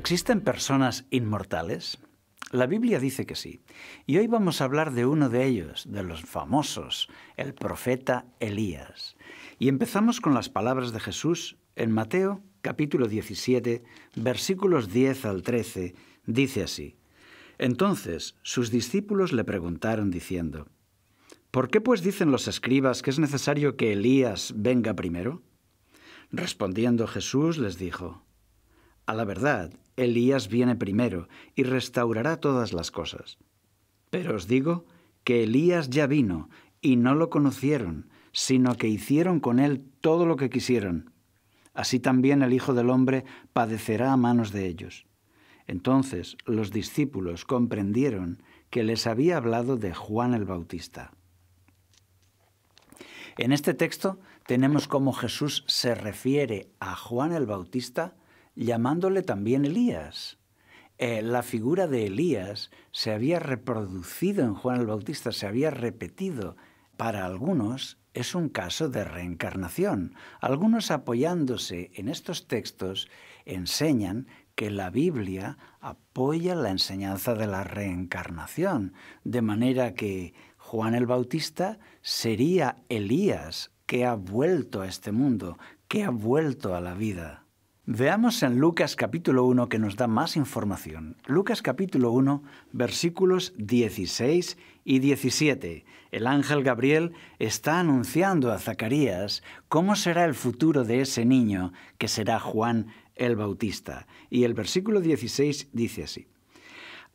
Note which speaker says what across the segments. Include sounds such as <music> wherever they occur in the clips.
Speaker 1: ¿Existen personas inmortales? La Biblia dice que sí. Y hoy vamos a hablar de uno de ellos, de los famosos, el profeta Elías. Y empezamos con las palabras de Jesús en Mateo capítulo 17, versículos 10 al 13. Dice así. Entonces sus discípulos le preguntaron diciendo, ¿por qué pues dicen los escribas que es necesario que Elías venga primero? Respondiendo Jesús les dijo, a la verdad, Elías viene primero y restaurará todas las cosas. Pero os digo que Elías ya vino y no lo conocieron, sino que hicieron con él todo lo que quisieron. Así también el Hijo del Hombre padecerá a manos de ellos. Entonces los discípulos comprendieron que les había hablado de Juan el Bautista. En este texto tenemos cómo Jesús se refiere a Juan el Bautista llamándole también Elías. Eh, la figura de Elías se había reproducido en Juan el Bautista, se había repetido. Para algunos es un caso de reencarnación. Algunos apoyándose en estos textos enseñan que la Biblia apoya la enseñanza de la reencarnación, de manera que Juan el Bautista sería Elías que ha vuelto a este mundo, que ha vuelto a la vida. Veamos en Lucas capítulo 1 que nos da más información. Lucas capítulo 1, versículos 16 y 17. El ángel Gabriel está anunciando a Zacarías cómo será el futuro de ese niño que será Juan el Bautista. Y el versículo 16 dice así,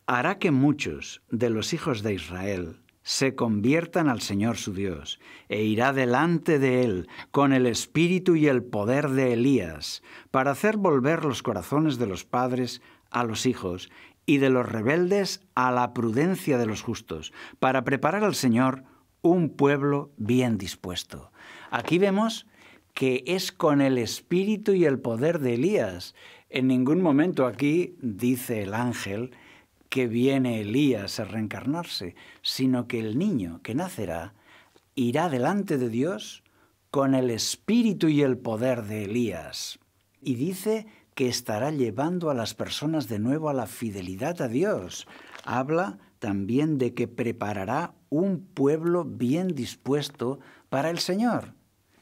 Speaker 1: Hará que muchos de los hijos de Israel se conviertan al Señor su Dios, e irá delante de él con el espíritu y el poder de Elías, para hacer volver los corazones de los padres a los hijos y de los rebeldes a la prudencia de los justos, para preparar al Señor un pueblo bien dispuesto. Aquí vemos que es con el espíritu y el poder de Elías. En ningún momento aquí dice el ángel que viene Elías a reencarnarse, sino que el niño que nacerá irá delante de Dios con el espíritu y el poder de Elías. Y dice que estará llevando a las personas de nuevo a la fidelidad a Dios. Habla también de que preparará un pueblo bien dispuesto para el Señor.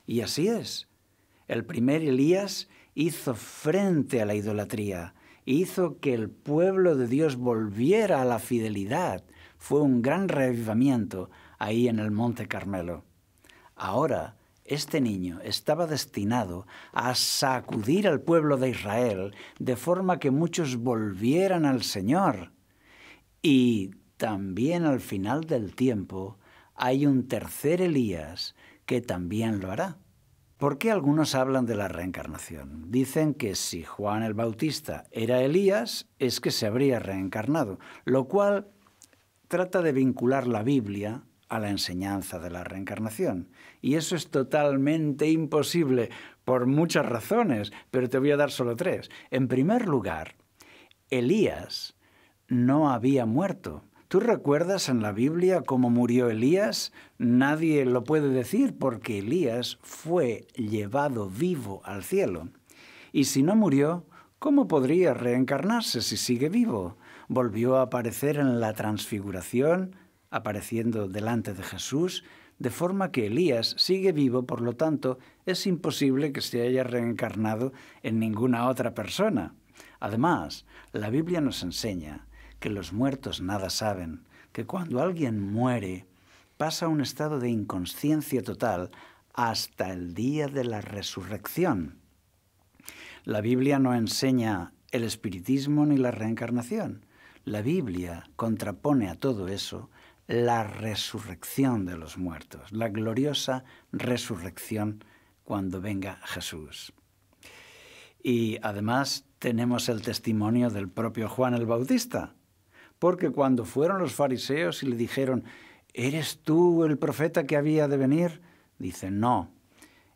Speaker 1: Y así es. El primer Elías hizo frente a la idolatría, hizo que el pueblo de Dios volviera a la fidelidad. Fue un gran reavivamiento ahí en el Monte Carmelo. Ahora, este niño estaba destinado a sacudir al pueblo de Israel de forma que muchos volvieran al Señor. Y también al final del tiempo hay un tercer Elías que también lo hará. ¿Por qué algunos hablan de la reencarnación? Dicen que si Juan el Bautista era Elías, es que se habría reencarnado, lo cual trata de vincular la Biblia a la enseñanza de la reencarnación. Y eso es totalmente imposible por muchas razones, pero te voy a dar solo tres. En primer lugar, Elías no había muerto, ¿Tú recuerdas en la Biblia cómo murió Elías? Nadie lo puede decir porque Elías fue llevado vivo al cielo. Y si no murió, ¿cómo podría reencarnarse si sigue vivo? Volvió a aparecer en la transfiguración, apareciendo delante de Jesús, de forma que Elías sigue vivo, por lo tanto, es imposible que se haya reencarnado en ninguna otra persona. Además, la Biblia nos enseña que los muertos nada saben, que cuando alguien muere pasa un estado de inconsciencia total hasta el día de la resurrección. La Biblia no enseña el espiritismo ni la reencarnación. La Biblia contrapone a todo eso la resurrección de los muertos, la gloriosa resurrección cuando venga Jesús. Y además tenemos el testimonio del propio Juan el Bautista, porque cuando fueron los fariseos y le dijeron, ¿eres tú el profeta que había de venir? Dice, no.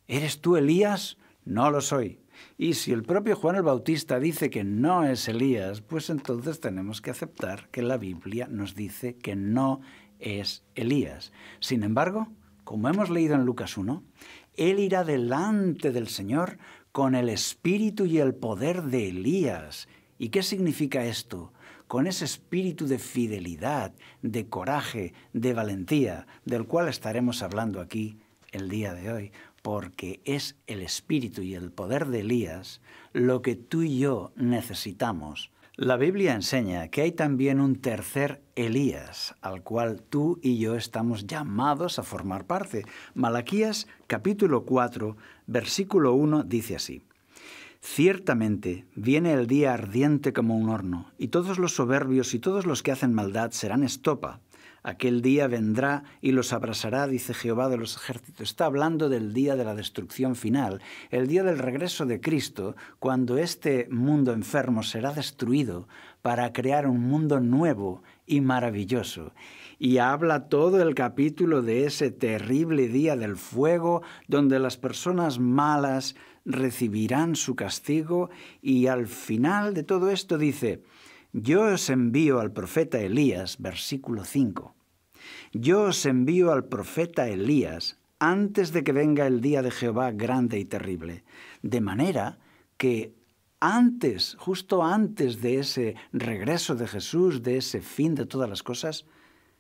Speaker 1: ¿Eres tú Elías? No lo soy. Y si el propio Juan el Bautista dice que no es Elías, pues entonces tenemos que aceptar que la Biblia nos dice que no es Elías. Sin embargo, como hemos leído en Lucas 1, él irá delante del Señor con el espíritu y el poder de Elías. ¿Y qué significa esto? con ese espíritu de fidelidad, de coraje, de valentía, del cual estaremos hablando aquí el día de hoy, porque es el espíritu y el poder de Elías lo que tú y yo necesitamos. La Biblia enseña que hay también un tercer Elías, al cual tú y yo estamos llamados a formar parte. Malaquías capítulo 4, versículo 1 dice así. Ciertamente viene el día ardiente como un horno, y todos los soberbios y todos los que hacen maldad serán estopa. Aquel día vendrá y los abrasará, dice Jehová de los ejércitos. Está hablando del día de la destrucción final, el día del regreso de Cristo, cuando este mundo enfermo será destruido para crear un mundo nuevo y maravilloso. Y habla todo el capítulo de ese terrible día del fuego, donde las personas malas recibirán su castigo y al final de todo esto dice, yo os envío al profeta Elías, versículo 5, yo os envío al profeta Elías antes de que venga el día de Jehová grande y terrible, de manera que antes, justo antes de ese regreso de Jesús, de ese fin de todas las cosas,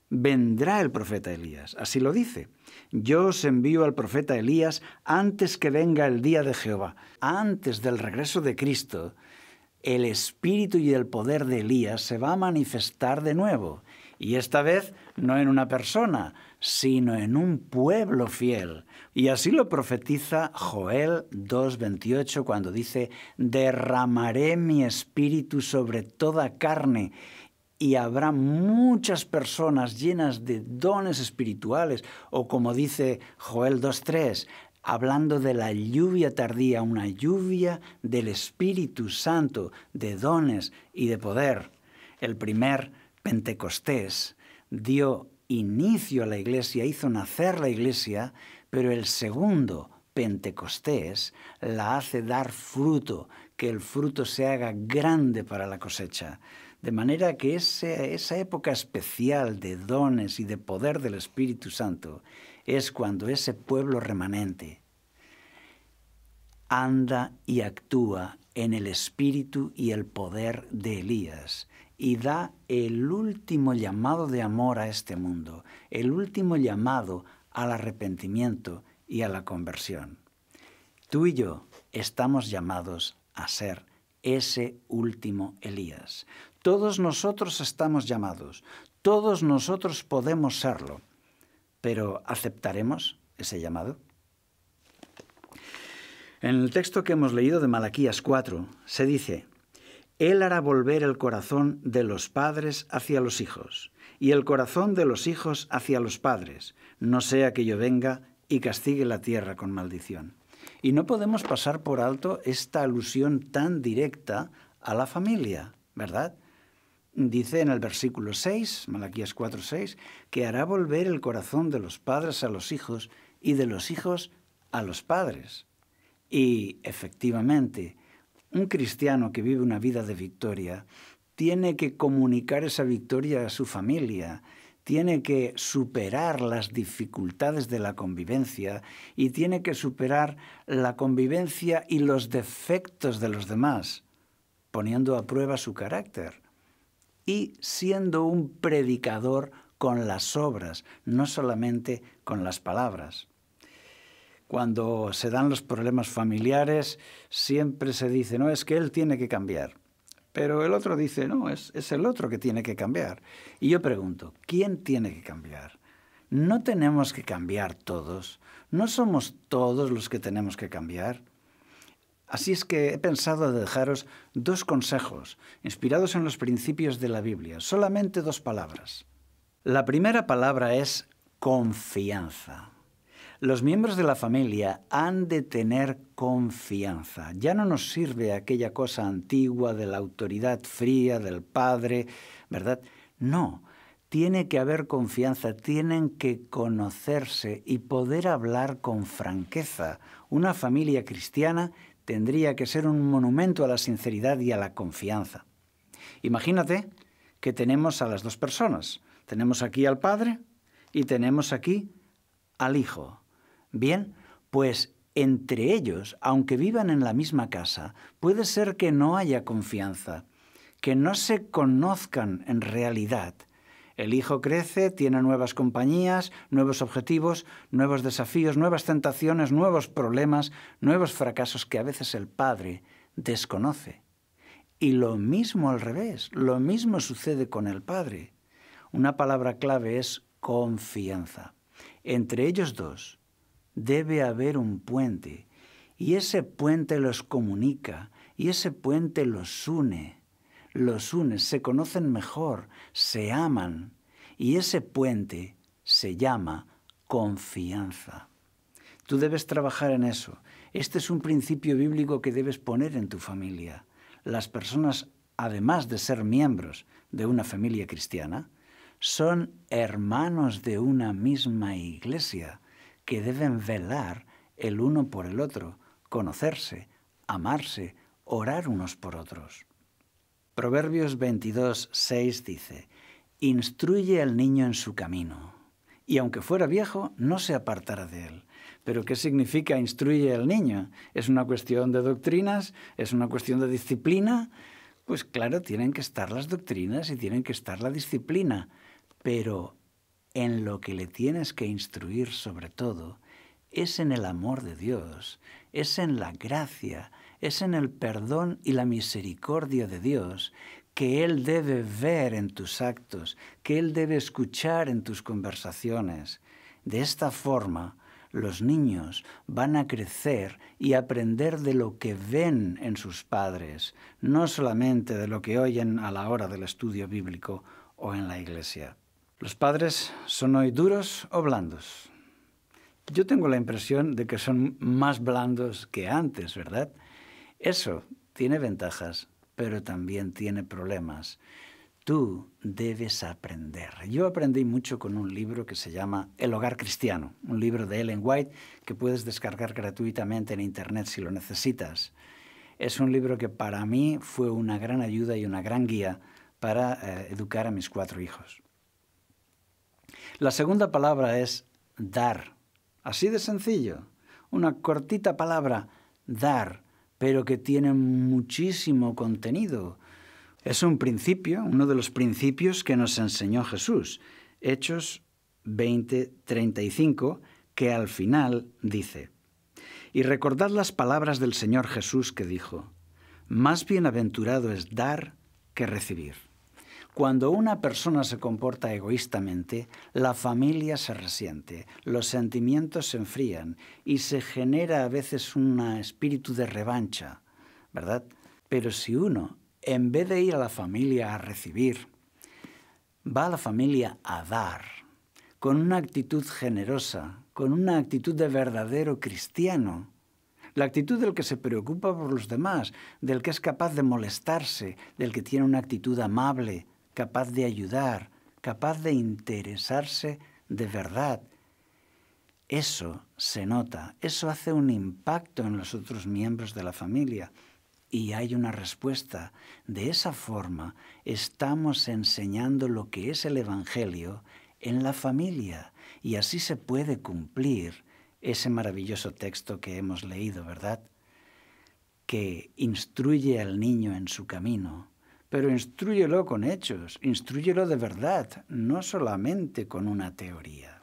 Speaker 1: vendrá el profeta Elías. Así lo dice. Yo os envío al profeta Elías antes que venga el día de Jehová, antes del regreso de Cristo. El espíritu y el poder de Elías se va a manifestar de nuevo, y esta vez no en una persona, sino en un pueblo fiel. Y así lo profetiza Joel 2.28 cuando dice, derramaré mi espíritu sobre toda carne y habrá muchas personas llenas de dones espirituales, o como dice Joel 2.3, hablando de la lluvia tardía, una lluvia del Espíritu Santo, de dones y de poder. El primer Pentecostés dio inicio a la iglesia, hizo nacer la iglesia, pero el segundo Pentecostés la hace dar fruto, que el fruto se haga grande para la cosecha. De manera que esa época especial de dones y de poder del Espíritu Santo es cuando ese pueblo remanente anda y actúa en el espíritu y el poder de Elías y da el último llamado de amor a este mundo, el último llamado al arrepentimiento y a la conversión. Tú y yo estamos llamados a ser ese último Elías. Todos nosotros estamos llamados, todos nosotros podemos serlo, pero ¿aceptaremos ese llamado? En el texto que hemos leído de Malaquías 4 se dice, Él hará volver el corazón de los padres hacia los hijos y el corazón de los hijos hacia los padres, no sea que yo venga y castigue la tierra con maldición. Y no podemos pasar por alto esta alusión tan directa a la familia, ¿verdad? dice en el versículo 6, Malaquías 4, 6, que hará volver el corazón de los padres a los hijos y de los hijos a los padres. Y efectivamente, un cristiano que vive una vida de victoria tiene que comunicar esa victoria a su familia, tiene que superar las dificultades de la convivencia y tiene que superar la convivencia y los defectos de los demás, poniendo a prueba su carácter y siendo un predicador con las obras, no solamente con las palabras. Cuando se dan los problemas familiares, siempre se dice, no, es que él tiene que cambiar. Pero el otro dice, no, es, es el otro que tiene que cambiar. Y yo pregunto, ¿quién tiene que cambiar? No tenemos que cambiar todos. No somos todos los que tenemos que cambiar. Así es que he pensado dejaros dos consejos, inspirados en los principios de la Biblia, solamente dos palabras. La primera palabra es confianza. Los miembros de la familia han de tener confianza. Ya no nos sirve aquella cosa antigua de la autoridad fría del padre, ¿verdad? No, tiene que haber confianza, tienen que conocerse y poder hablar con franqueza. Una familia cristiana tendría que ser un monumento a la sinceridad y a la confianza. Imagínate que tenemos a las dos personas. Tenemos aquí al Padre y tenemos aquí al Hijo. Bien, pues entre ellos, aunque vivan en la misma casa, puede ser que no haya confianza, que no se conozcan en realidad, el hijo crece, tiene nuevas compañías, nuevos objetivos, nuevos desafíos, nuevas tentaciones, nuevos problemas, nuevos fracasos que a veces el padre desconoce. Y lo mismo al revés, lo mismo sucede con el padre. Una palabra clave es confianza. Entre ellos dos debe haber un puente, y ese puente los comunica, y ese puente los une los unes, se conocen mejor, se aman y ese puente se llama confianza. Tú debes trabajar en eso. Este es un principio bíblico que debes poner en tu familia. Las personas, además de ser miembros de una familia cristiana, son hermanos de una misma iglesia que deben velar el uno por el otro, conocerse, amarse, orar unos por otros. Proverbios 22, 6 dice, Instruye al niño en su camino, y aunque fuera viejo, no se apartará de él. Pero ¿qué significa instruye al niño? ¿Es una cuestión de doctrinas? ¿Es una cuestión de disciplina? Pues claro, tienen que estar las doctrinas y tienen que estar la disciplina, pero en lo que le tienes que instruir sobre todo es en el amor de Dios, es en la gracia, es en el perdón y la misericordia de Dios que Él debe ver en tus actos, que Él debe escuchar en tus conversaciones. De esta forma, los niños van a crecer y aprender de lo que ven en sus padres, no solamente de lo que oyen a la hora del estudio bíblico o en la iglesia. Los padres son hoy duros o blandos yo tengo la impresión de que son más blandos que antes, ¿verdad? Eso tiene ventajas, pero también tiene problemas. Tú debes aprender. Yo aprendí mucho con un libro que se llama El hogar cristiano, un libro de Ellen White que puedes descargar gratuitamente en Internet si lo necesitas. Es un libro que para mí fue una gran ayuda y una gran guía para eh, educar a mis cuatro hijos. La segunda palabra es dar. Así de sencillo. Una cortita palabra, dar, pero que tiene muchísimo contenido. Es un principio, uno de los principios que nos enseñó Jesús. Hechos 20, 35, que al final dice, y recordad las palabras del Señor Jesús que dijo, más bienaventurado es dar que recibir. Cuando una persona se comporta egoístamente, la familia se resiente, los sentimientos se enfrían y se genera a veces un espíritu de revancha, ¿verdad? Pero si uno, en vez de ir a la familia a recibir, va a la familia a dar, con una actitud generosa, con una actitud de verdadero cristiano, la actitud del que se preocupa por los demás, del que es capaz de molestarse, del que tiene una actitud amable, capaz de ayudar, capaz de interesarse de verdad. Eso se nota, eso hace un impacto en los otros miembros de la familia y hay una respuesta. De esa forma estamos enseñando lo que es el Evangelio en la familia y así se puede cumplir ese maravilloso texto que hemos leído, ¿verdad? Que instruye al niño en su camino pero instruyelo con hechos, instruyelo de verdad, no solamente con una teoría.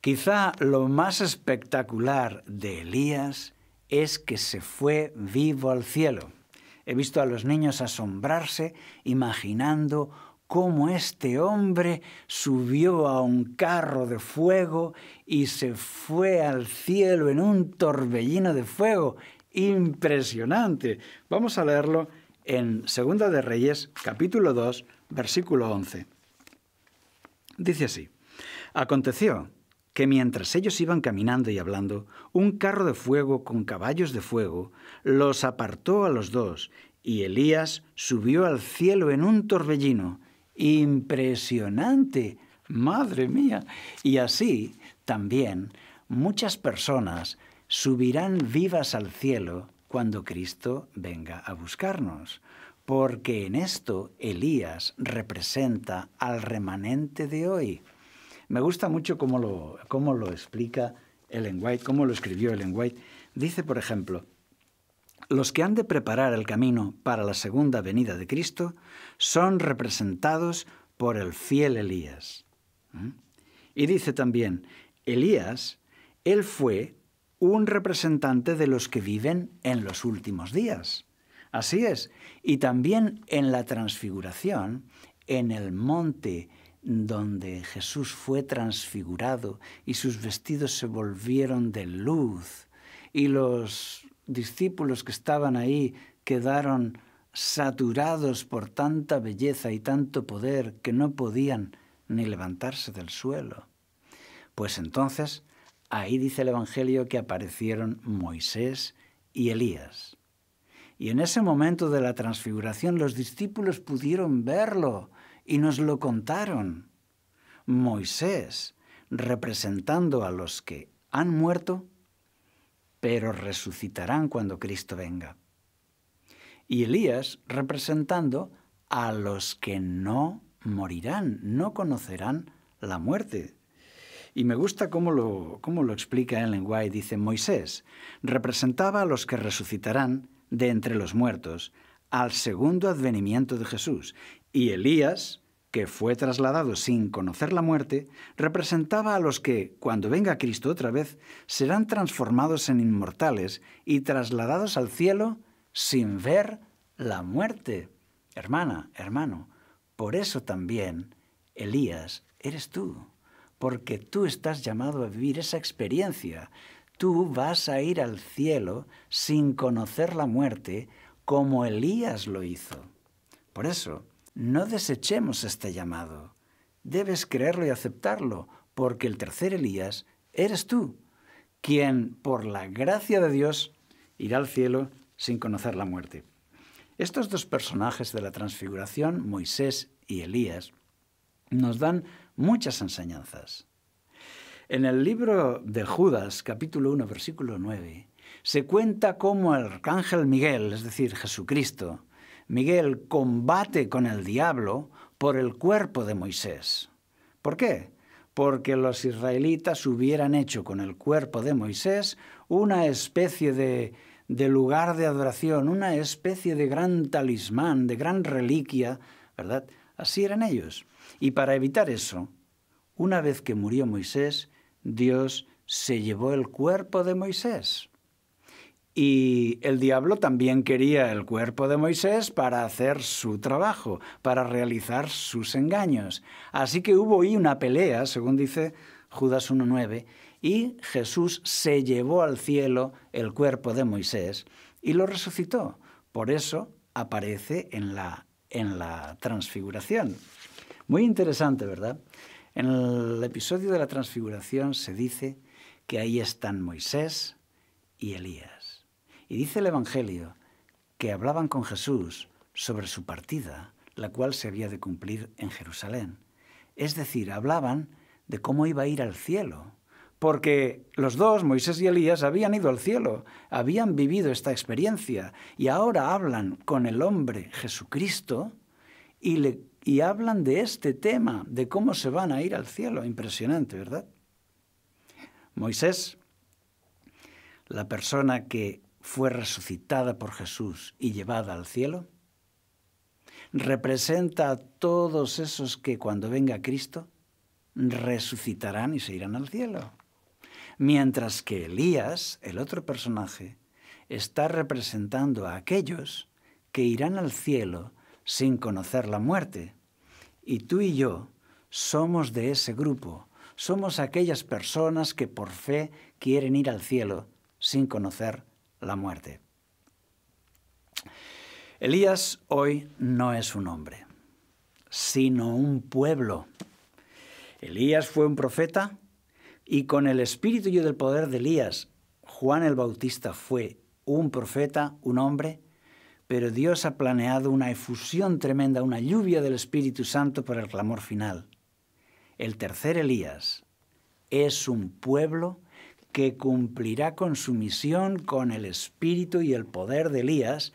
Speaker 1: Quizá lo más espectacular de Elías es que se fue vivo al cielo. He visto a los niños asombrarse imaginando cómo este hombre subió a un carro de fuego y se fue al cielo en un torbellino de fuego. Impresionante. Vamos a leerlo en Segunda de Reyes, capítulo 2, versículo 11. Dice así, Aconteció que mientras ellos iban caminando y hablando, un carro de fuego con caballos de fuego los apartó a los dos, y Elías subió al cielo en un torbellino. Impresionante, madre mía. Y así también muchas personas subirán vivas al cielo cuando Cristo venga a buscarnos, porque en esto Elías representa al remanente de hoy. Me gusta mucho cómo lo, lo explica Ellen White, cómo lo escribió Ellen White. Dice, por ejemplo, los que han de preparar el camino para la segunda venida de Cristo son representados por el fiel Elías. ¿Mm? Y dice también, Elías, él fue un representante de los que viven en los últimos días. Así es. Y también en la transfiguración, en el monte donde Jesús fue transfigurado y sus vestidos se volvieron de luz y los discípulos que estaban ahí quedaron saturados por tanta belleza y tanto poder que no podían ni levantarse del suelo. Pues entonces Ahí dice el Evangelio que aparecieron Moisés y Elías. Y en ese momento de la transfiguración los discípulos pudieron verlo y nos lo contaron. Moisés, representando a los que han muerto, pero resucitarán cuando Cristo venga. Y Elías, representando a los que no morirán, no conocerán la muerte, y me gusta cómo lo, cómo lo explica Ellen White. Dice, Moisés representaba a los que resucitarán de entre los muertos al segundo advenimiento de Jesús. Y Elías, que fue trasladado sin conocer la muerte, representaba a los que, cuando venga Cristo otra vez, serán transformados en inmortales y trasladados al cielo sin ver la muerte. Hermana, hermano, por eso también Elías eres tú porque tú estás llamado a vivir esa experiencia. Tú vas a ir al cielo sin conocer la muerte como Elías lo hizo. Por eso, no desechemos este llamado. Debes creerlo y aceptarlo, porque el tercer Elías eres tú, quien, por la gracia de Dios, irá al cielo sin conocer la muerte. Estos dos personajes de la transfiguración, Moisés y Elías, nos dan muchas enseñanzas. En el libro de Judas, capítulo 1, versículo 9, se cuenta cómo el arcángel Miguel, es decir, Jesucristo, Miguel combate con el diablo por el cuerpo de Moisés. ¿Por qué? Porque los israelitas hubieran hecho con el cuerpo de Moisés una especie de, de lugar de adoración, una especie de gran talismán, de gran reliquia, ¿verdad? Así eran ellos. Y para evitar eso, una vez que murió Moisés, Dios se llevó el cuerpo de Moisés. Y el diablo también quería el cuerpo de Moisés para hacer su trabajo, para realizar sus engaños. Así que hubo ahí una pelea, según dice Judas 1.9, y Jesús se llevó al cielo el cuerpo de Moisés y lo resucitó. Por eso aparece en la, en la transfiguración. Muy interesante, ¿verdad? En el episodio de la transfiguración se dice que ahí están Moisés y Elías. Y dice el Evangelio que hablaban con Jesús sobre su partida, la cual se había de cumplir en Jerusalén. Es decir, hablaban de cómo iba a ir al cielo, porque los dos, Moisés y Elías, habían ido al cielo, habían vivido esta experiencia y ahora hablan con el hombre Jesucristo y le y hablan de este tema, de cómo se van a ir al cielo. Impresionante, ¿verdad? Moisés, la persona que fue resucitada por Jesús y llevada al cielo, representa a todos esos que cuando venga Cristo resucitarán y se irán al cielo. Mientras que Elías, el otro personaje, está representando a aquellos que irán al cielo sin conocer la muerte. Y tú y yo somos de ese grupo, somos aquellas personas que por fe quieren ir al cielo sin conocer la muerte. Elías hoy no es un hombre, sino un pueblo. Elías fue un profeta y con el espíritu y el poder de Elías, Juan el Bautista fue un profeta, un hombre pero Dios ha planeado una efusión tremenda, una lluvia del Espíritu Santo para el clamor final. El tercer Elías es un pueblo que cumplirá con su misión con el espíritu y el poder de Elías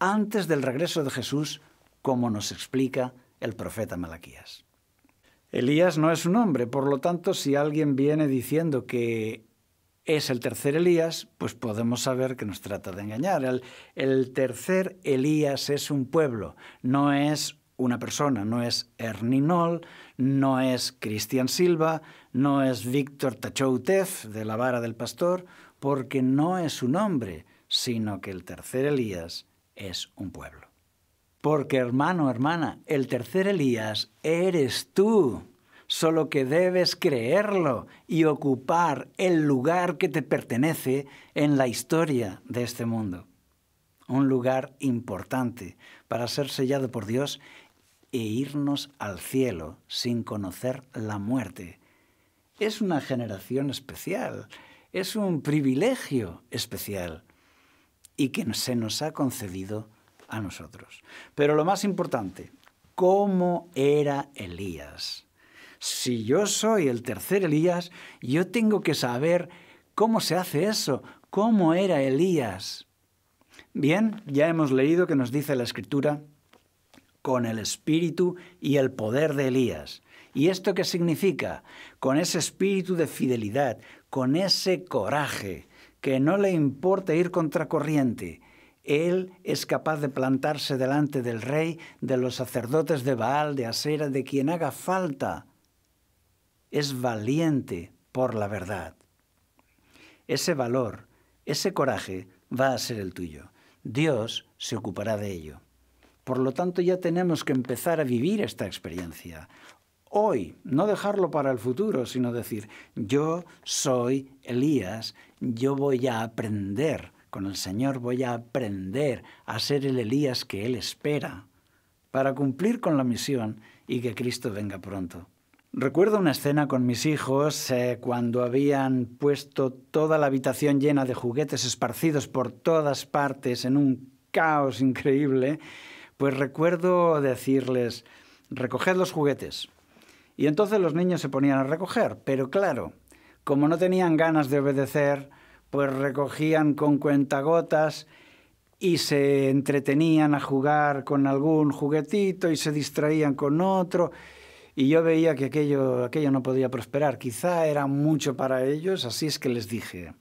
Speaker 1: antes del regreso de Jesús, como nos explica el profeta Malaquías. Elías no es un hombre, por lo tanto, si alguien viene diciendo que es el tercer Elías, pues podemos saber que nos trata de engañar. El, tercer Elías es un pueblo, no es una persona, no es Erninol, no es Cristian Silva, no es Víctor Tachoutef de la vara del pastor, porque no es un hombre, sino que el tercer Elías es un pueblo. Porque hermano, hermana, el tercer Elías eres tú solo que debes creerlo y ocupar el lugar que te pertenece en la historia de este mundo. Un lugar importante para ser sellado por Dios e irnos al cielo sin conocer la muerte. Es una generación especial, es un privilegio especial y que se nos ha concedido a nosotros. Pero lo más importante, ¿cómo era Elías? Si yo soy el tercer Elías, yo tengo que saber cómo se hace eso, cómo era Elías. Bien, ya hemos leído que nos dice la escritura con el espíritu y el poder de Elías. ¿Y esto qué significa? Con ese espíritu de fidelidad, con ese coraje, que no le importa ir contracorriente. Él es capaz de plantarse delante del rey, de los sacerdotes de Baal, de Asera, de quien haga falta, es valiente por la verdad. Ese valor, ese coraje va a ser el tuyo. Dios se ocupará de ello. Por lo tanto, ya tenemos que empezar a vivir esta experiencia. Hoy, no dejarlo para el futuro, sino decir, yo soy Elías, yo voy a aprender con el Señor, voy a aprender a ser el Elías que Él espera para cumplir con la misión y que Cristo venga pronto. Recuerdo una escena con mis hijos eh, cuando habían puesto toda la habitación llena de juguetes esparcidos por todas partes en un caos increíble, pues recuerdo decirles, recoged los juguetes. Y entonces los niños se ponían a recoger, pero claro, como no tenían ganas de obedecer, pues recogían con cuentagotas y se entretenían a jugar con algún juguetito y se distraían con otro y yo veía que aquello, aquello no podía prosperar. Quizá era mucho para ellos, así es que les dije,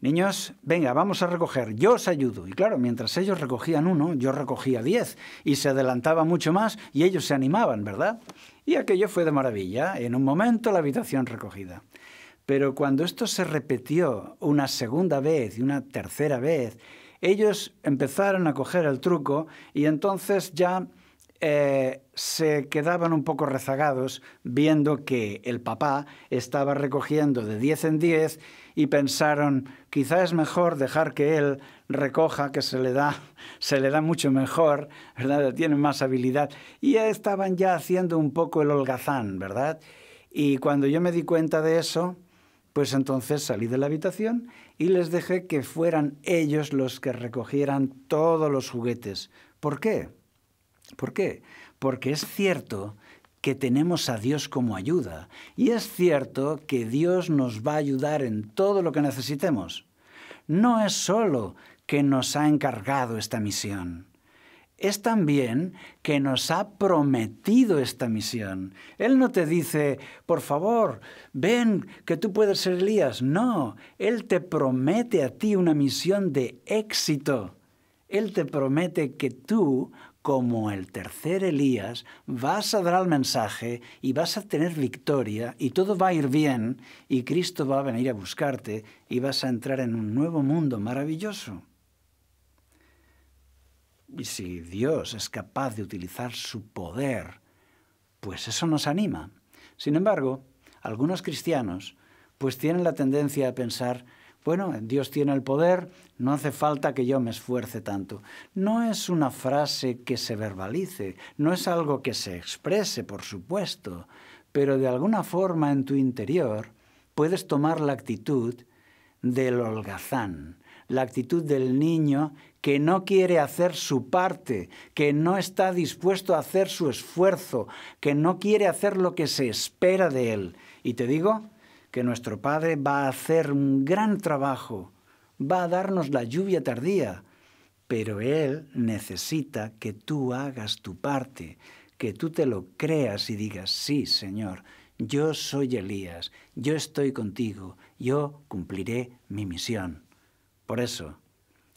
Speaker 1: niños, venga, vamos a recoger, yo os ayudo. Y claro, mientras ellos recogían uno, yo recogía diez y se adelantaba mucho más y ellos se animaban, ¿verdad? Y aquello fue de maravilla, en un momento la habitación recogida. Pero cuando esto se repitió una segunda vez y una tercera vez, ellos empezaron a coger el truco y entonces ya eh, se quedaban un poco rezagados viendo que el papá estaba recogiendo de 10 en 10 y pensaron, quizá es mejor dejar que él recoja, que se le da, se le da mucho mejor, ¿verdad? Tiene más habilidad. Y ya estaban ya haciendo un poco el holgazán, ¿verdad? Y cuando yo me di cuenta de eso, pues entonces salí de la habitación y les dejé que fueran ellos los que recogieran todos los juguetes. ¿Por qué? ¿Por qué? Porque es cierto que tenemos a Dios como ayuda y es cierto que Dios nos va a ayudar en todo lo que necesitemos. No es solo que nos ha encargado esta misión es también que nos ha prometido esta misión. Él no te dice, por favor, ven, que tú puedes ser Elías. No, Él te promete a ti una misión de éxito. Él te promete que tú como el tercer Elías, vas a dar el mensaje y vas a tener victoria y todo va a ir bien y Cristo va a venir a buscarte y vas a entrar en un nuevo mundo maravilloso. Y si Dios es capaz de utilizar su poder, pues eso nos anima. Sin embargo, algunos cristianos pues tienen la tendencia a pensar bueno, Dios tiene el poder, no hace falta que yo me esfuerce tanto. No es una frase que se verbalice, no es algo que se exprese, por supuesto, pero de alguna forma en tu interior puedes tomar la actitud del holgazán, la actitud del niño que no quiere hacer su parte, que no está dispuesto a hacer su esfuerzo, que no quiere hacer lo que se espera de él. Y te digo, que nuestro Padre va a hacer un gran trabajo, va a darnos la lluvia tardía, pero Él necesita que tú hagas tu parte, que tú te lo creas y digas, sí, Señor, yo soy Elías, yo estoy contigo, yo cumpliré mi misión. Por eso,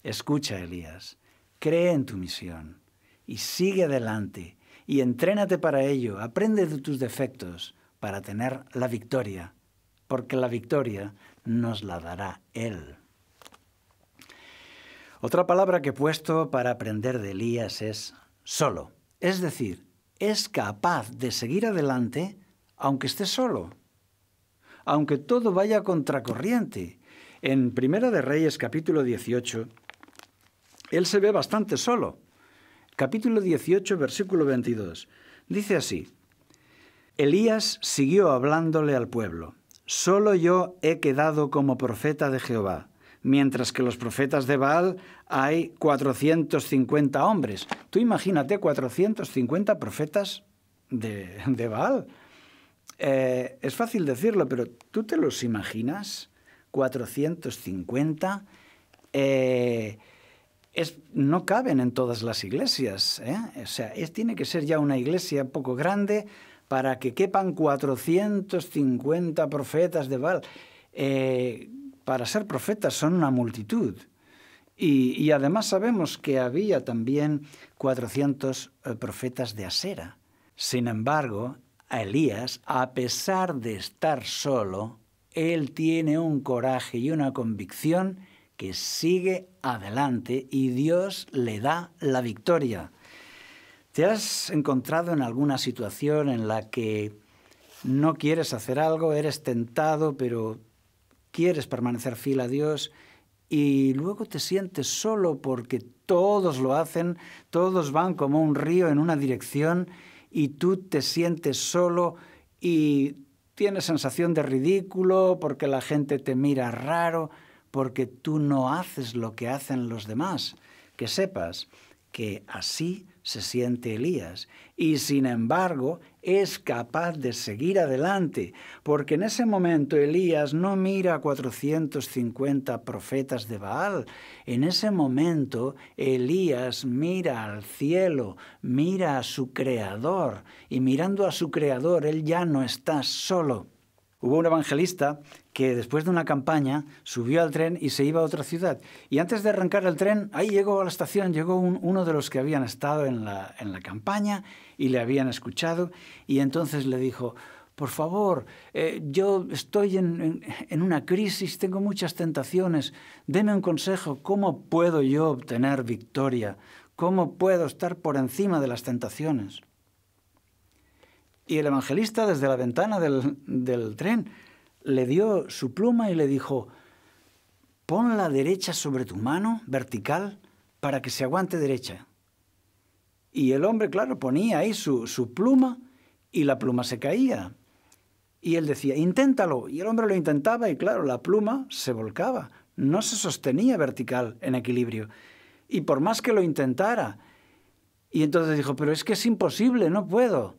Speaker 1: escucha, Elías, cree en tu misión y sigue adelante y entrénate para ello, aprende de tus defectos para tener la victoria porque la victoria nos la dará Él. Otra palabra que he puesto para aprender de Elías es solo, es decir, es capaz de seguir adelante aunque esté solo, aunque todo vaya contracorriente. En Primera de Reyes capítulo 18, él se ve bastante solo. Capítulo 18, versículo 22. Dice así, Elías siguió hablándole al pueblo. Solo yo he quedado como profeta de Jehová, mientras que los profetas de Baal hay 450 hombres. Tú imagínate 450 profetas de, Baal. Eh, es fácil decirlo, pero ¿tú te los imaginas? 450. Eh, no caben en todas las iglesias. ¿eh? O sea, es, tiene que ser ya una iglesia poco grande para que quepan 450 profetas de Baal. Eh, para ser profetas son una multitud. Y, y, además sabemos que había también 400 eh, profetas de Asera. Sin embargo, a Elías, a pesar de estar solo, él tiene un coraje y una convicción que sigue adelante y Dios le da la victoria. ¿Te has encontrado en alguna situación en la que no quieres hacer algo, eres tentado, pero quieres permanecer fiel a Dios y luego te sientes solo porque todos lo hacen, todos van como un río en una dirección y tú te sientes solo y tienes sensación de ridículo porque la gente te mira raro, porque tú no haces lo que hacen los demás? Que sepas que así se siente Elías y sin embargo es capaz de seguir adelante, porque en ese momento Elías no mira a 450 profetas de Baal, en ese momento Elías mira al cielo, mira a su creador y mirando a su creador él ya no está solo. Hubo un evangelista después de una campaña subió al tren y se iba a otra ciudad. Y antes de arrancar el tren, ahí llegó a la estación, llegó uno de los que habían estado en la, campaña y le habían escuchado, y entonces le dijo, por favor, eh, yo estoy en, una crisis, tengo muchas tentaciones, deme un consejo, ¿cómo puedo yo obtener victoria? ¿Cómo puedo estar por encima de las tentaciones? Y el evangelista desde la ventana del, del tren le dio su pluma y le dijo, pon la derecha sobre tu mano, vertical, para que se aguante derecha. Y el hombre, claro, ponía ahí su, pluma y la pluma se caía. Y él decía, inténtalo. Y el hombre lo intentaba y claro, la pluma se volcaba, no se sostenía vertical en equilibrio. Y por más que lo intentara, y entonces dijo, pero es que es imposible, no puedo.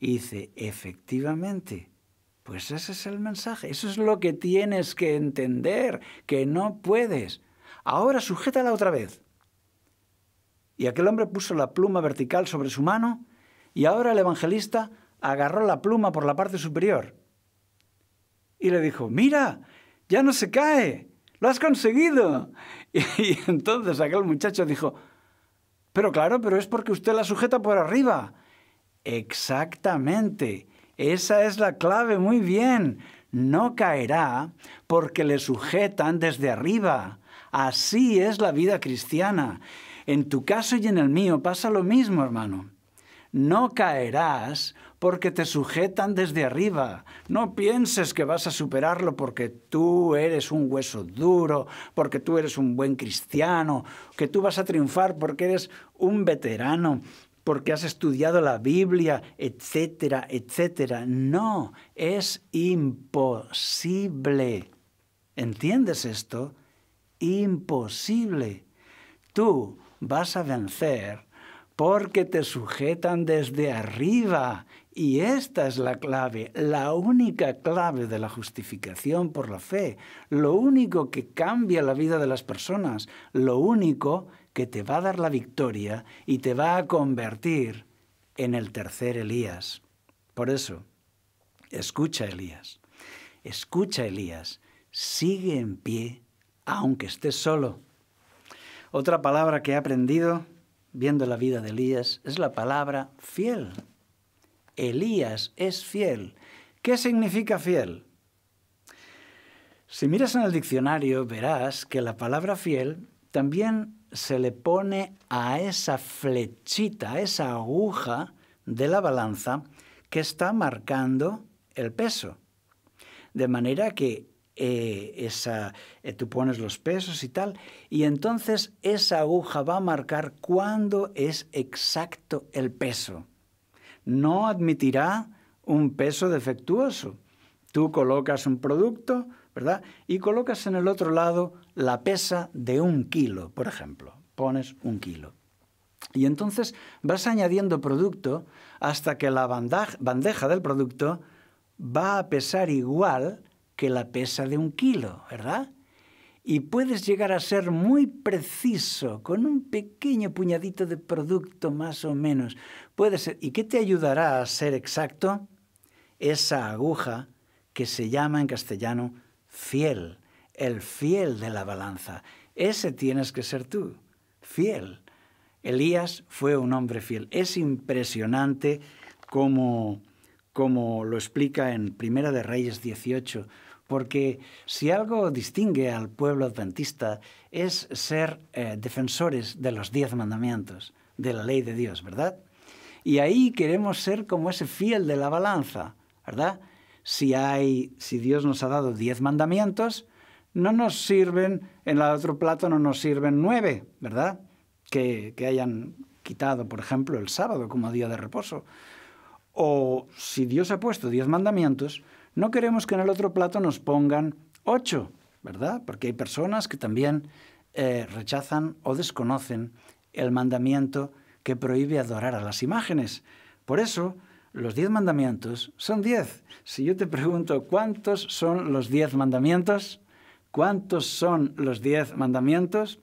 Speaker 1: Y dice, efectivamente, pues ese es el mensaje, eso es lo que tienes que entender, que no puedes. Ahora sujétala otra vez. Y aquel hombre puso la pluma vertical sobre su mano y ahora el evangelista agarró la pluma por la parte superior y le dijo, mira, ya no se cae, lo has conseguido. Y, <laughs> y entonces aquel muchacho dijo, pero claro, pero es porque usted la sujeta por arriba. Exactamente. Esa es la clave, muy bien. No caerá porque le sujetan desde arriba. Así es la vida cristiana. En tu caso y en el mío pasa lo mismo, hermano. No caerás porque te sujetan desde arriba. No pienses que vas a superarlo porque tú eres un hueso duro, porque tú eres un buen cristiano, que tú vas a triunfar porque eres un veterano porque has estudiado la Biblia, etcétera, etcétera. No, es imposible. ¿Entiendes esto? Imposible. Tú vas a vencer porque te sujetan desde arriba. Y esta es la clave, la única clave de la justificación por la fe, lo único que cambia la vida de las personas, lo único que te va a dar la victoria y te va a convertir en el tercer Elías. Por eso, escucha Elías, escucha Elías, sigue en pie aunque estés solo. Otra palabra que he aprendido viendo la vida de Elías es la palabra fiel. Elías es fiel. ¿Qué significa fiel? Si miras en el diccionario verás que la palabra fiel también se le pone a esa flechita, a esa aguja de la balanza que está marcando el peso. De manera que eh, eh, tú pones los pesos y tal, y entonces esa aguja va a marcar cuándo es exacto el peso. No admitirá un peso defectuoso. Tú colocas un producto, y colocas en el otro lado la pesa de un kilo, por ejemplo. Pones un kilo. Y entonces vas añadiendo producto hasta que la bandeja del producto va a pesar igual que la pesa de un kilo, ¿verdad? Y puedes llegar a ser muy preciso con un pequeño puñadito de producto más o menos. Puede ser. ¿Y qué te ayudará a ser exacto? Esa aguja que se llama en castellano fiel, el fiel de la balanza. Ese tienes que ser tú, fiel. Elías fue un hombre fiel. Es impresionante como, lo explica en Primera de Reyes 18, porque si algo distingue al pueblo adventista es ser eh, defensores de los diez mandamientos, de la ley de Dios, ¿verdad? Y ahí queremos ser como ese fiel de la balanza, ¿verdad? si hay, si Dios nos ha dado diez mandamientos, no nos sirven, en el otro plato no nos sirven nueve, ¿verdad? Que, hayan quitado, por ejemplo, el sábado como día de reposo. O si Dios ha puesto diez mandamientos, no queremos que en el otro plato nos pongan ocho, ¿verdad? Porque hay personas que también eh, rechazan o desconocen el mandamiento que prohíbe adorar a las imágenes. Por eso, los diez mandamientos son diez. Si yo te pregunto cuántos son los diez mandamientos, ¿cuántos son los diez mandamientos?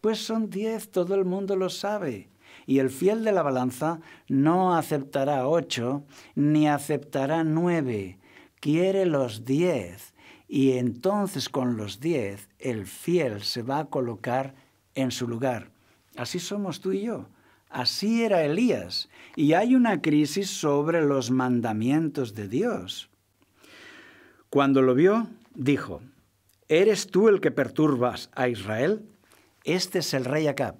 Speaker 1: Pues son diez, todo el mundo lo sabe. Y el fiel de la balanza no aceptará ocho, ni aceptará nueve, quiere los diez. Y entonces con los diez el fiel se va a colocar en su lugar. Así somos tú y yo. Así era Elías y hay una crisis sobre los mandamientos de Dios. Cuando lo vio, dijo, ¿eres tú el que perturbas a Israel? Este es el rey Acab.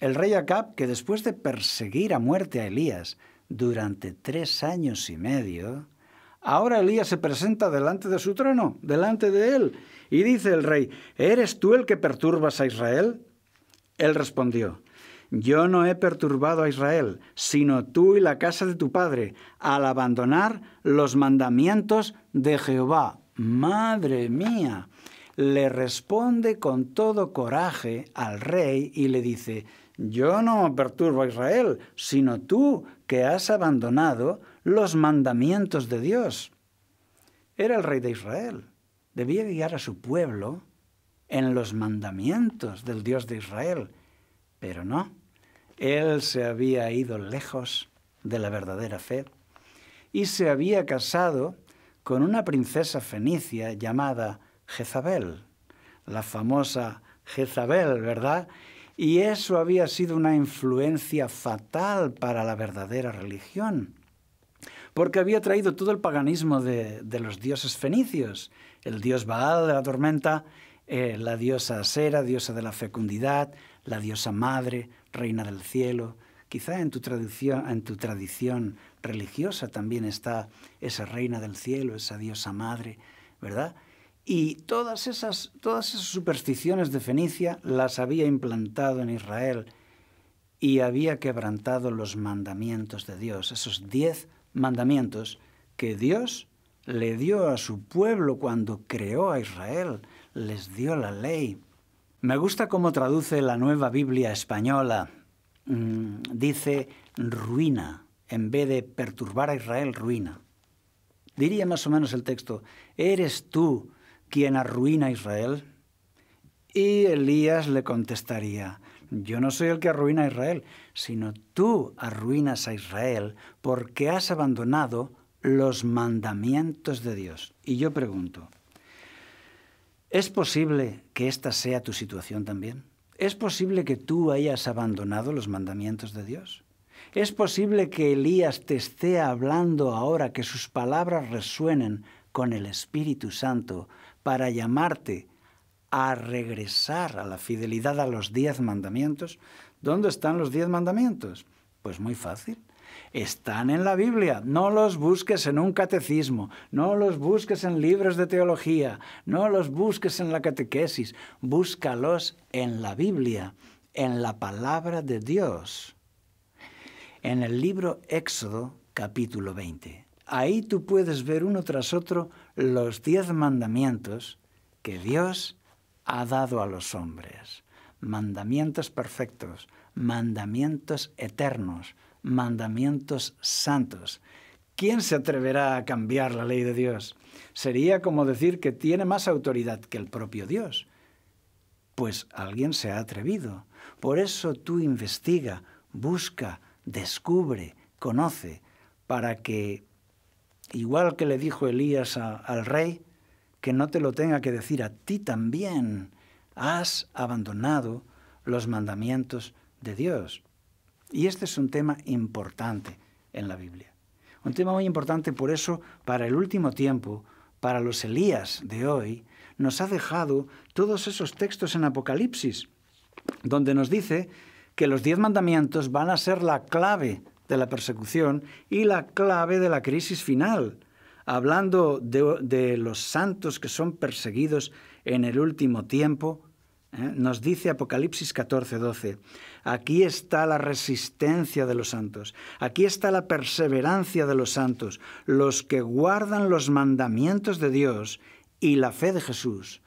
Speaker 1: El rey Acab que después de perseguir a muerte a Elías durante tres años y medio, ahora Elías se presenta delante de su trono, delante de él, y dice el rey, ¿eres tú el que perturbas a Israel? Él respondió, yo no he perturbado a Israel, sino tú y la casa de tu padre, al abandonar los mandamientos de Jehová. Madre mía. Le responde con todo coraje al rey y le dice, yo no perturbo a Israel, sino tú que has abandonado los mandamientos de Dios. Era el rey de Israel. Debía guiar a su pueblo en los mandamientos del Dios de Israel, pero no. Él se había ido lejos de la verdadera fe y se había casado con una princesa fenicia llamada Jezabel, la famosa Jezabel, ¿verdad? Y eso había sido una influencia fatal para la verdadera religión, porque había traído todo el paganismo de, los dioses fenicios, el dios Baal de la tormenta, eh, la diosa Asera, diosa de la fecundidad, la diosa madre, reina del cielo. Quizá en tu, tradición, religiosa también está esa reina del cielo, esa diosa madre, ¿verdad? Y todas esas supersticiones de Fenicia las había implantado en Israel y había quebrantado los mandamientos de Dios, esos diez mandamientos que Dios le dio a su pueblo cuando creó a Israel, les dio la ley. Me gusta cómo traduce la nueva Biblia española. Mm, dice ruina, en vez de perturbar a Israel, ruina. Diría más o menos el texto, ¿eres tú quien arruina a Israel? Y Elías le contestaría, yo no soy el que arruina a Israel, sino tú arruinas a Israel porque has abandonado los mandamientos de Dios. Y yo pregunto, ¿Es posible que esta sea tu situación también? ¿Es posible que tú hayas abandonado los mandamientos de Dios? ¿Es posible que Elías te esté hablando ahora, que sus palabras resuenen con el Espíritu Santo para llamarte a regresar a la fidelidad a los diez mandamientos? ¿Dónde están los diez mandamientos? Pues muy fácil están en la Biblia. No los busques en un catecismo, no los busques en libros de teología, no los busques en la catequesis, búscalos en la Biblia, en la palabra de Dios. En el libro Éxodo, capítulo 20. Ahí tú puedes ver uno tras otro los diez mandamientos que Dios ha dado a los hombres. Mandamientos perfectos, mandamientos eternos, mandamientos santos. ¿Quién se atreverá a cambiar la ley de Dios? Sería como decir que tiene más autoridad que el propio Dios. Pues alguien se ha atrevido. Por eso tú investiga, busca, descubre, conoce, para que, igual que le dijo Elías al rey, que no te lo tenga que decir a ti también. Has abandonado los mandamientos de Dios. Y este es un tema importante en la Biblia. Un tema muy importante, por eso, para el último tiempo, para los Elías de hoy, nos ha dejado todos esos textos en Apocalipsis, donde nos dice que los diez mandamientos van a ser la clave de la persecución y la clave de la crisis final, hablando de, los santos que son perseguidos en el último tiempo, ¿eh? nos dice Apocalipsis 14, 12, Aquí está la resistencia de los santos. Aquí está la perseverancia de los santos, los que guardan los mandamientos de Dios y la fe de Jesús.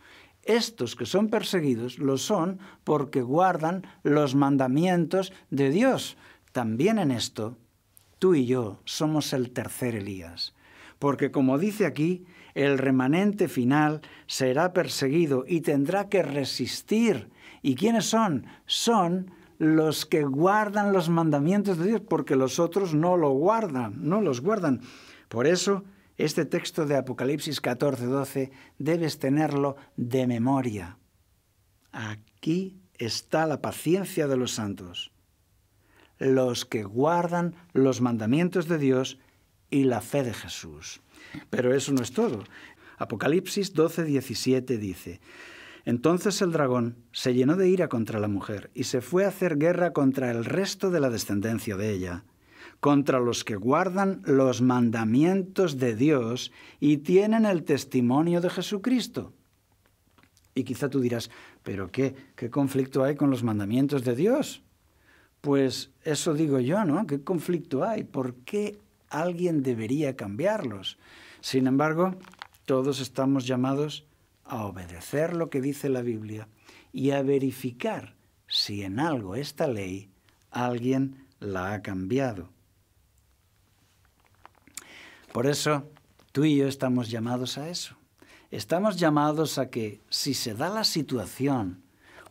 Speaker 1: Estos que son perseguidos lo son porque guardan los mandamientos de Dios. También en esto, tú y yo somos el tercer Elías. Porque como dice aquí, el remanente final será perseguido y tendrá que resistir. ¿Y quiénes son? Son los que guardan los mandamientos de Dios, porque los otros no lo guardan, no los guardan. Por eso, este texto de Apocalipsis 14, 12 debes tenerlo de memoria. Aquí está la paciencia de los santos, los que guardan los mandamientos de Dios y la fe de Jesús. Pero eso no es todo. Apocalipsis 12, 17 dice, entonces el dragón se llenó de ira contra la mujer y se fue a hacer guerra contra el resto de la descendencia de ella, contra los que guardan los mandamientos de Dios y tienen el testimonio de Jesucristo. Y quizá tú dirás, ¿pero qué, qué conflicto hay con los mandamientos de Dios? Pues eso digo yo, ¿no? ¿Qué conflicto hay? ¿Por qué alguien debería cambiarlos? Sin embargo, todos estamos llamados a obedecer lo que dice la Biblia y a verificar si en algo esta ley alguien la ha cambiado. Por eso tú y yo estamos llamados a eso. Estamos llamados a que si se da la situación,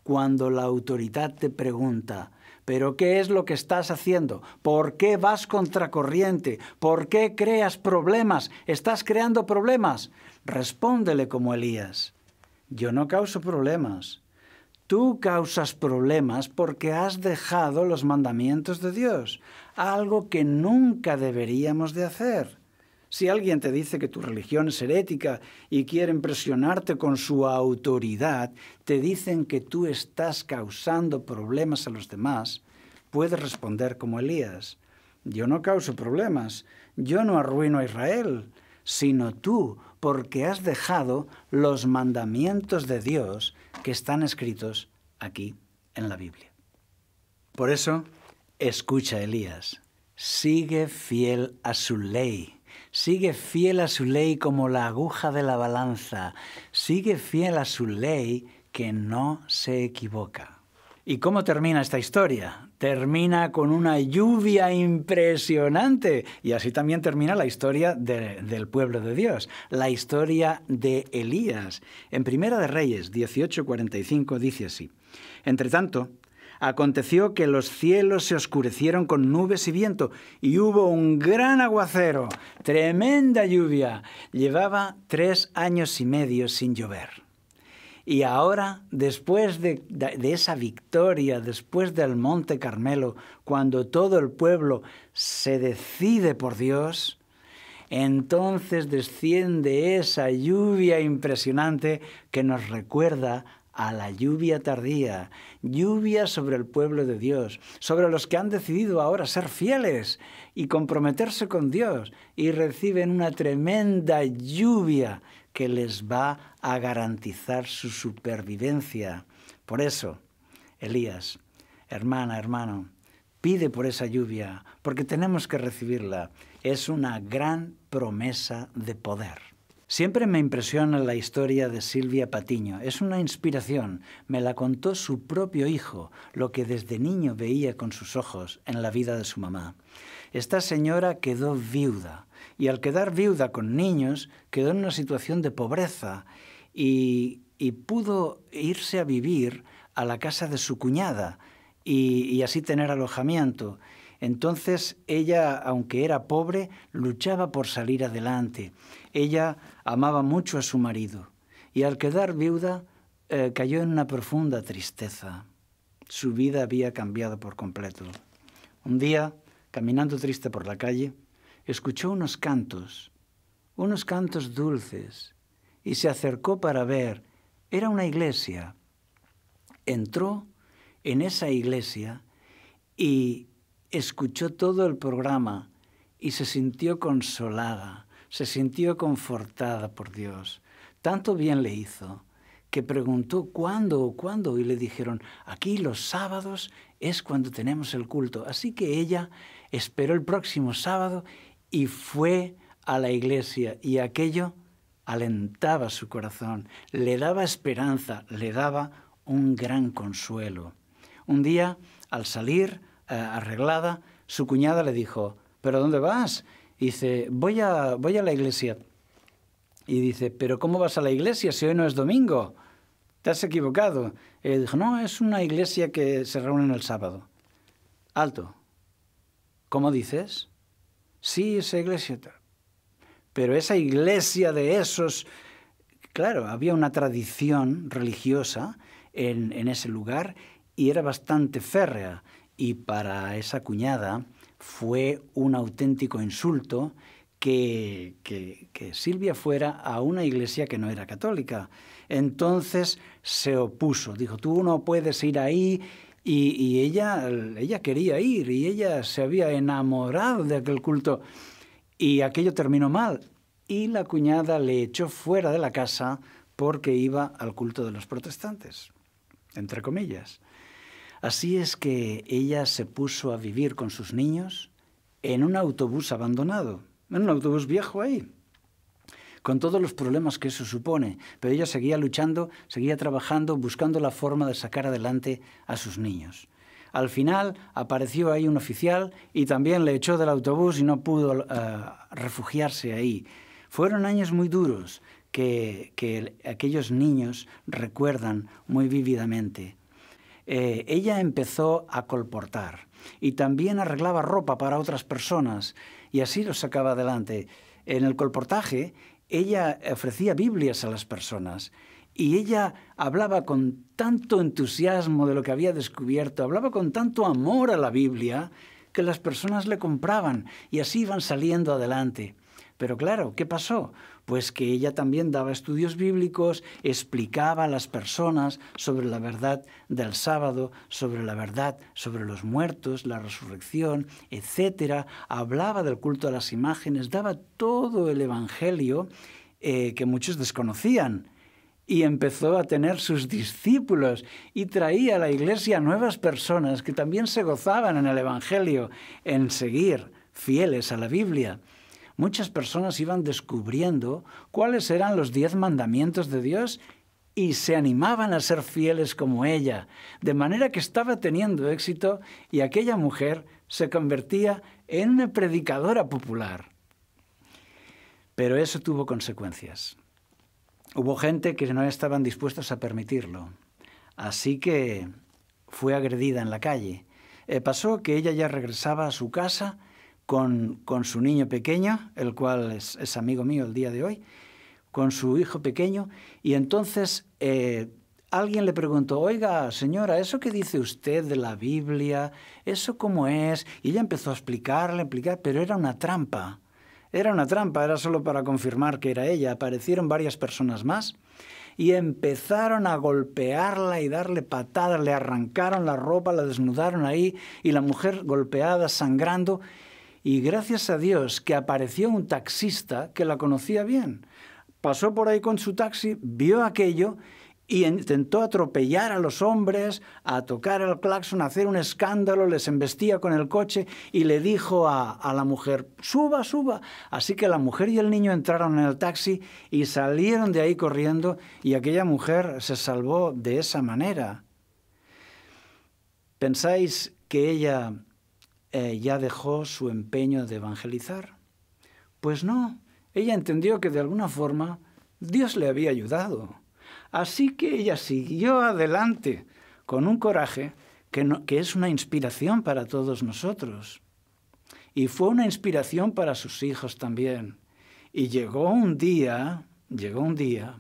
Speaker 1: cuando la autoridad te pregunta, pero ¿qué es lo que estás haciendo? ¿Por qué vas contracorriente? ¿Por qué creas problemas? ¿Estás creando problemas? Respóndele como Elías. Yo no causo problemas. Tú causas problemas porque has dejado los mandamientos de Dios, algo que nunca deberíamos de hacer. Si alguien te dice que tu religión es herética y quiere presionarte con su autoridad, te dicen que tú estás causando problemas a los demás, puedes responder como Elías, yo no causo problemas, yo no arruino a Israel, sino tú porque has dejado los mandamientos de Dios que están escritos aquí en la Biblia. Por eso, escucha Elías, sigue fiel a su ley, sigue fiel a su ley como la aguja de la balanza, sigue fiel a su ley que no se equivoca. ¿Y cómo termina esta historia? Termina con una lluvia impresionante. Y así también termina la historia del pueblo de Dios, la historia de Elías. En Primera de Reyes 18:45 dice así. Entretanto, aconteció que los cielos se oscurecieron con nubes y viento, y hubo un gran aguacero, tremenda lluvia. Llevaba tres años y medio sin llover. Y ahora, después de, esa victoria, después del Monte Carmelo, cuando todo el pueblo se decide por Dios, entonces desciende esa lluvia impresionante que nos recuerda a la lluvia tardía, lluvia sobre el pueblo de Dios, sobre los que han decidido ahora ser fieles y comprometerse con Dios y reciben una tremenda lluvia que les va a garantizar su supervivencia. Por eso, Elías, hermana, hermano, pide por esa lluvia, porque tenemos que recibirla. Es una gran promesa de poder. Siempre me impresiona la historia de Silvia Patiño. Es una inspiración. Me la contó su propio hijo, lo que desde niño veía con sus ojos en la vida de su mamá. Esta señora quedó viuda y al quedar viuda con niños quedó en una situación de pobreza y, pudo irse a vivir a la casa de su cuñada y, así tener alojamiento. Entonces ella, aunque era pobre, luchaba por salir adelante. Ella amaba mucho a su marido y al quedar viuda eh, cayó en una profunda tristeza. Su vida había cambiado por completo. Un día, caminando triste por la calle, escuchó unos cantos, unos cantos dulces, y se acercó para ver. Era una iglesia. Entró en esa iglesia y escuchó todo el programa y se sintió consolada, se sintió confortada por Dios. Tanto bien le hizo que preguntó cuándo o cuándo y le dijeron, aquí los sábados es cuando tenemos el culto. Así que ella esperó el próximo sábado y fue a la iglesia y aquello alentaba su corazón, le daba esperanza, le daba un gran consuelo. Un día, al salir eh, arreglada, su cuñada le dijo, ¿pero dónde vas? dice, voy a, voy a la iglesia. Y dice, ¿pero cómo vas a la iglesia si hoy no es domingo? Te has equivocado. Y eh, dijo, no, es una iglesia que se reúne el sábado. Alto. ¿Cómo dices? Sí, esa iglesia Pero esa iglesia de esos, claro, había una tradición religiosa en, ese lugar y era bastante férrea. Y para esa cuñada fue un auténtico insulto que, que, Silvia fuera a una iglesia que no era católica. Entonces se opuso, dijo, tú no puedes ir ahí y, ella, ella quería ir y ella se había enamorado de aquel culto. Y aquello terminó mal. Y la cuñada le echó fuera de la casa porque iba al culto de los protestantes, entre comillas. Así es que ella se puso a vivir con sus niños en un autobús abandonado, en un autobús viejo ahí, con todos los problemas que eso supone, pero ella seguía luchando, seguía trabajando, buscando la forma de sacar adelante a sus niños. Al final apareció ahí un oficial y también le echó del autobús y no pudo eh, refugiarse ahí. Fueron años muy duros que, aquellos niños recuerdan muy vívidamente. Eh, ella empezó a colportar y también arreglaba ropa para otras personas y así los sacaba adelante. En el colportaje ella ofrecía Biblias a las personas y ella hablaba con tanto entusiasmo de lo que había descubierto, hablaba con tanto amor a la Biblia que las personas le compraban y así iban saliendo adelante. Pero claro, ¿qué pasó? Pues que ella también daba estudios bíblicos, explicaba a las personas sobre la verdad del sábado, sobre la verdad sobre los muertos, la resurrección, etc. Hablaba del culto a las imágenes, daba todo el Evangelio eh, que muchos desconocían y empezó a tener sus discípulos y traía a la iglesia nuevas personas que también se gozaban en el Evangelio, en seguir fieles a la Biblia muchas personas iban descubriendo cuáles eran los diez mandamientos de Dios y se animaban a ser fieles como ella, de manera que estaba teniendo éxito y aquella mujer se convertía en predicadora popular. Pero eso tuvo consecuencias. Hubo gente que no estaban dispuestas a permitirlo, así que fue agredida en la calle. Eh, pasó que ella ya regresaba a su casa con, su niño pequeño, el cual es, amigo mío el día de hoy, con su hijo pequeño, y entonces eh, alguien le preguntó, oiga, señora, ¿eso que dice usted de la Biblia? ¿Eso cómo es? Y ella empezó a explicarle, explicar, pero era una trampa. Era una trampa, era solo para confirmar que era ella. Aparecieron varias personas más y empezaron a golpearla y darle patadas, le arrancaron la ropa, la desnudaron ahí y la mujer golpeada, sangrando, y gracias a Dios que apareció un taxista que la conocía bien. Pasó por ahí con su taxi, vio aquello y intentó atropellar a los hombres, a tocar el claxon, hacer un escándalo, les embestía con el coche y le dijo a, la mujer, suba, suba. Así que la mujer y el niño entraron en el taxi y salieron de ahí corriendo y aquella mujer se salvó de esa manera. ¿Pensáis que ella eh, ya dejó su empeño de evangelizar. Pues no, ella entendió que de alguna forma Dios le había ayudado. Así que ella siguió adelante con un coraje que, que es una inspiración para todos nosotros. Y fue una inspiración para sus hijos también. Y llegó un día, llegó un día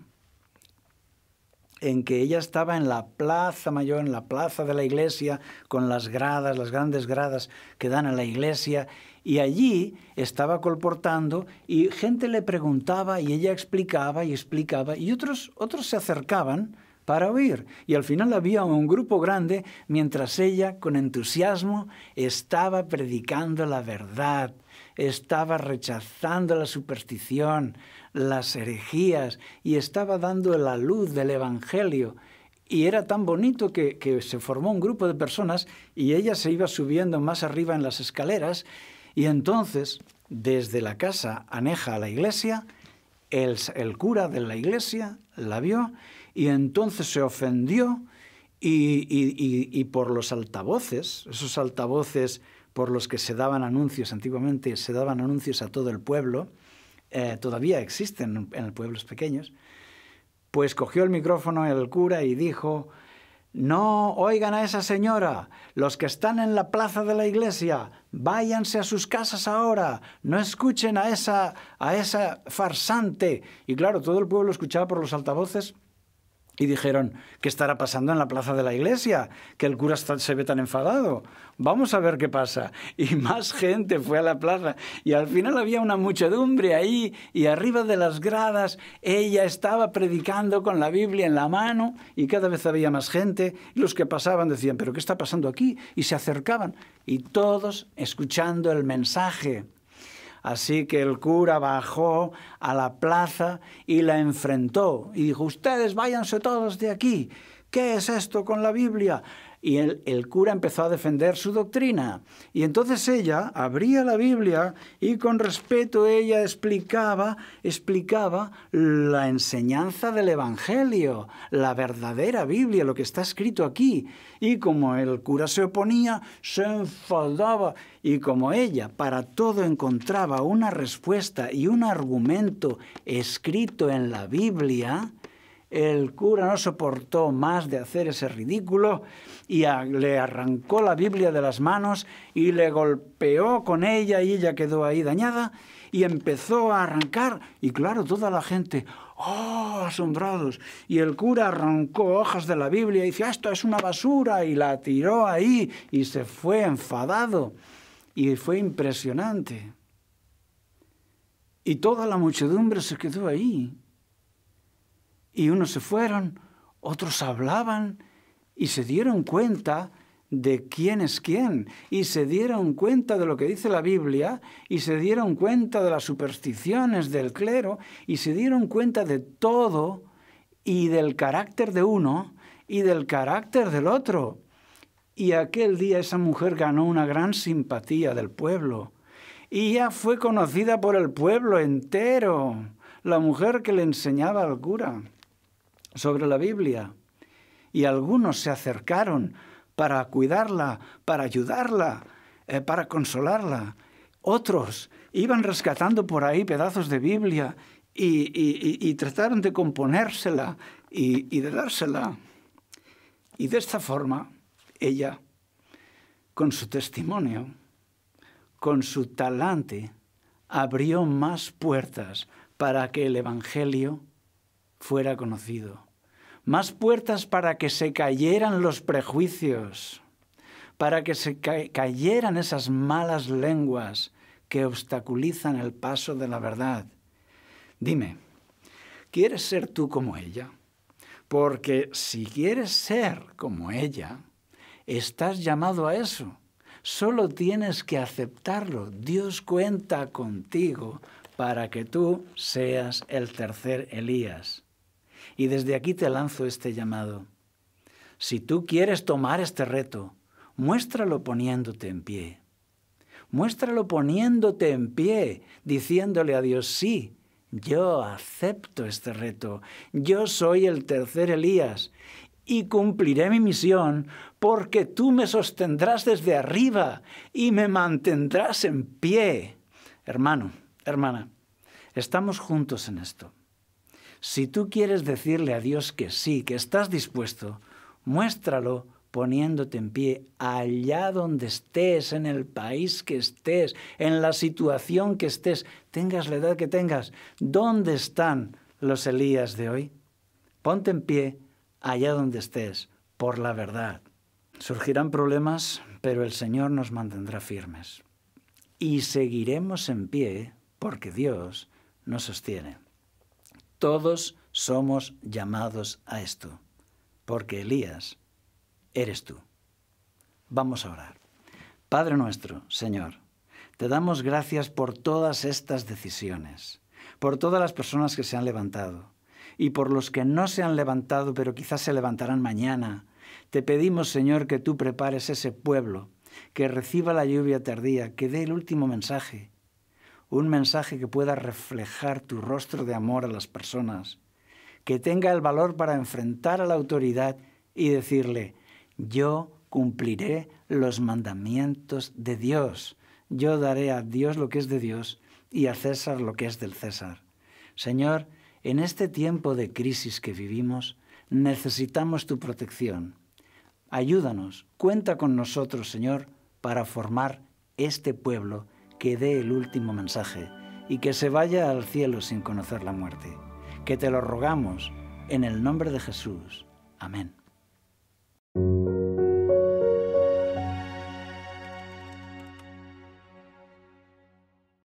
Speaker 1: en que ella estaba en la plaza mayor, en la plaza de la iglesia, con las gradas, las grandes gradas que dan a la iglesia, y allí estaba colportando y gente le preguntaba y ella explicaba y explicaba, y otros, otros se acercaban para oír. Y al final había un grupo grande mientras ella, con entusiasmo, estaba predicando la verdad estaba rechazando la superstición, las herejías y estaba dando la luz del Evangelio. Y era tan bonito que, se formó un grupo de personas y ella se iba subiendo más arriba en las escaleras y entonces, desde la casa aneja a la iglesia, el, cura de la iglesia la vio y entonces se ofendió y, y por los altavoces, esos altavoces por los que se daban anuncios antiguamente, se daban anuncios a todo el pueblo, eh, todavía existen en pueblos pequeños, pues cogió el micrófono el cura y dijo, no oigan a esa señora, los que están en la plaza de la iglesia, váyanse a sus casas ahora, no escuchen a esa, a esa farsante. Y claro, todo el pueblo escuchaba por los altavoces y dijeron, ¿qué estará pasando en la plaza de la iglesia? Que el cura se ve tan enfadado. Vamos a ver qué pasa. <laughs> Y más gente fue a la plaza. Y al final había una muchedumbre ahí y arriba de las gradas ella estaba predicando con la Biblia en la mano y cada vez había más gente. Y los que pasaban decían, ¿pero qué está pasando aquí? Y se acercaban y todos escuchando el mensaje. Así que el cura bajó a la plaza y la enfrentó y dijo, ustedes váyanse todos de aquí. ¿Qué es esto con la Biblia? y el, cura empezó a defender su doctrina. Y entonces ella abría la Biblia y con respeto ella explicaba, explicaba la enseñanza del Evangelio, la verdadera Biblia, lo que está escrito aquí. Y como el cura se oponía, se enfadaba. Y como ella para todo encontraba una respuesta y un argumento escrito en la Biblia, el cura no soportó más de hacer ese ridículo y le arrancó la Biblia de las manos y le golpeó con ella y ella quedó ahí dañada y empezó a arrancar y claro, toda la gente, ¡oh! asombrados. Y el cura arrancó hojas de la Biblia y dice, ah, esto es una basura y la tiró ahí y se fue enfadado y fue impresionante. Y toda la muchedumbre se quedó ahí y unos se fueron, otros hablaban y se dieron cuenta de quién es quién, y se dieron cuenta de lo que dice la Biblia, y se dieron cuenta de las supersticiones del clero, y se dieron cuenta de todo y del carácter de uno y del carácter del otro. Y aquel día esa mujer ganó una gran simpatía del pueblo, y ya fue conocida por el pueblo entero, la mujer que le enseñaba al cura sobre la Biblia. Y algunos se acercaron para cuidarla, para ayudarla, eh, para consolarla. Otros iban rescatando por ahí pedazos de Biblia y, y trataron de componérsela y de dársela. Y de esta forma, ella, con su testimonio, con su talante, abrió más puertas para que el Evangelio fuera conocido más puertas para que se cayeran los prejuicios, para que se cayeran esas malas lenguas que obstaculizan el paso de la verdad. Dime, ¿quieres ser tú como ella? Porque si quieres ser como ella, estás llamado a eso. Solo tienes que aceptarlo. Dios cuenta contigo para que tú seas el tercer Elías. Y desde aquí te lanzo este llamado. Si tú quieres tomar este reto, muéstralo poniéndote en pie. Muéstralo poniéndote en pie, diciéndole a Dios, sí, yo acepto este reto, yo soy el tercer Elías y cumpliré mi misión porque tú me sostendrás desde arriba y me mantendrás en pie. Hermano, hermana, estamos juntos en esto. Si tú quieres decirle a Dios que sí, que estás dispuesto, muéstralo poniéndote en pie allá donde estés, en el país que estés, en la situación que estés, tengas la edad que tengas. ¿Dónde están los Elías de hoy? Ponte en pie allá donde estés, por la verdad. Surgirán problemas, pero el Señor nos mantendrá firmes. Y seguiremos en pie porque Dios nos sostiene. Todos somos llamados a esto, porque Elías eres tú. Vamos a orar. Padre nuestro, Señor, te damos gracias por todas estas decisiones, por todas las personas que se han levantado y por los que no se han levantado, pero quizás se levantarán mañana. Te pedimos, Señor, que tú prepares ese pueblo, que reciba la lluvia tardía, que dé el último mensaje, un mensaje que pueda reflejar tu rostro de amor a las personas, que tenga el valor para enfrentar a la autoridad y decirle, yo cumpliré los mandamientos de Dios, yo daré a Dios lo que es de Dios y a César lo que es del César. Señor, en este tiempo de crisis que vivimos, necesitamos tu protección. Ayúdanos, cuenta con nosotros, Señor, para formar este pueblo que dé el último mensaje y que se vaya al cielo sin conocer la muerte. Que te lo rogamos en el nombre de Jesús. Amén.